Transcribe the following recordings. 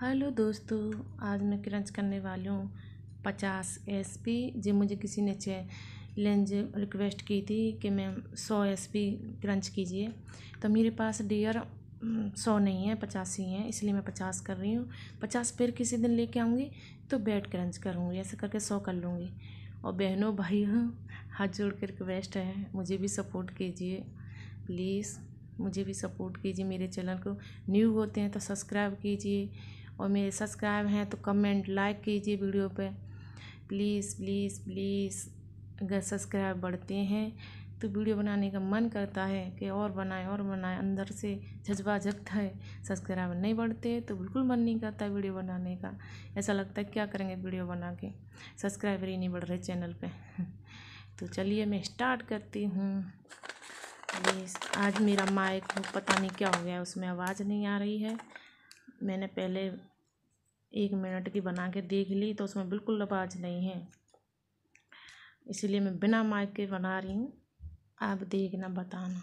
hello दोस्तों आज मैं क्रंच करने वाली हूँ पचास एस पी जी मुझे किसी ने चैलेंज रिक्वेस्ट की थी कि मैं सौ एस पी क्रंच कीजिए तो मेरे पास डियर सौ नहीं है पचास ही हैं इसलिए मैं पचास कर रही हूँ पचास फिर किसी दिन लेके आऊँगी तो बेड क्रंच करूँगी ऐसे करके सौ कर लूँगी और बहनों भाई हाथ जोड़ के रिक्वेस्ट है मुझे भी सपोर्ट कीजिए प्लीज़ मुझे भी सपोर्ट कीजिए मेरे चैनल को न्यू होते हैं तो सब्सक्राइब कीजिए और मेरे सब्सक्राइब हैं तो कमेंट लाइक कीजिए वीडियो पे प्लीज़ प्लीज़ प्लीज़ अगर सब्सक्राइब बढ़ते हैं तो वीडियो बनाने का मन करता है कि और बनाए और बनाए अंदर से जज्बा जगता है सब्सक्राइब नहीं बढ़ते तो बिल्कुल मन नहीं करता वीडियो बनाने का ऐसा लगता है क्या करेंगे वीडियो बना के सब्सक्राइबर ही नहीं बढ़ रहे चैनल पे तो चलिए मैं स्टार्ट करती हूँ आज मेरा माइक पता नहीं क्या हो गया उसमें आवाज़ नहीं आ रही है मैंने पहले एक मिनट की बना के देख ली तो उसमें बिल्कुल लबाज नहीं है इसीलिए मैं बिना माइक के बना रही हूँ आप देखना बताना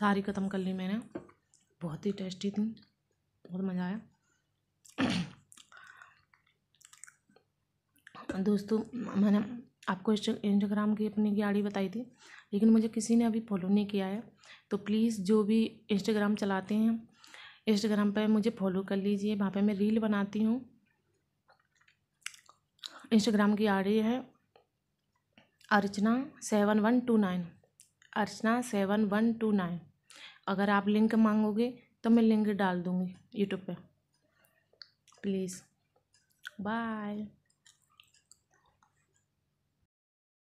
सारी ख़त्म कर ली मैंने बहुत ही टेस्टी थी बहुत मज़ा आया दोस्तों मैंने आपको इंस्टाग्राम की अपनी गाड़ी बताई थी लेकिन मुझे किसी ने अभी फॉलो नहीं किया है तो प्लीज़ जो भी इंस्टाग्राम चलाते हैं इंस्टाग्राम पर मुझे फॉलो कर लीजिए वहाँ पे मैं रील बनाती हूँ इंस्टाग्राम की आड़ी है Archana seven one two nine Archana seven one two nine अगर आप लिंक मांगोगे तो मैं लिंक डाल दूँगी यूट्यूब पे प्लीज़ बाय